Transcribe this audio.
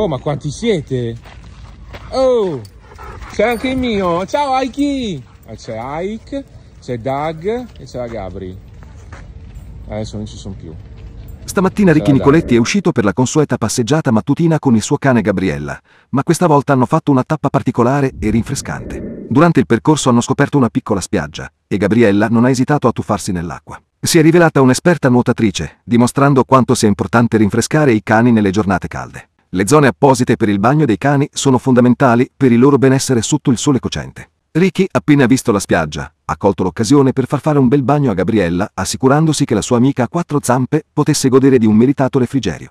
Oh, ma quanti siete? Oh, c'è anche il mio. Ciao, Aiki. Eh, c'è Ike, c'è Doug e c'è la Gabri. Adesso non ci sono più. Stamattina Ricky Nicoletti è uscito per la consueta passeggiata mattutina con il suo cane Gabriella, ma questa volta hanno fatto una tappa particolare e rinfrescante. Durante il percorso hanno scoperto una piccola spiaggia e Gabriella non ha esitato a tuffarsi nell'acqua. Si è rivelata un'esperta nuotatrice, dimostrando quanto sia importante rinfrescare i cani nelle giornate calde. Le zone apposite per il bagno dei cani sono fondamentali per il loro benessere sotto il sole cocente. Ricky, appena visto la spiaggia, ha colto l'occasione per far fare un bel bagno a Gabriella, assicurandosi che la sua amica a quattro zampe potesse godere di un meritato refrigerio.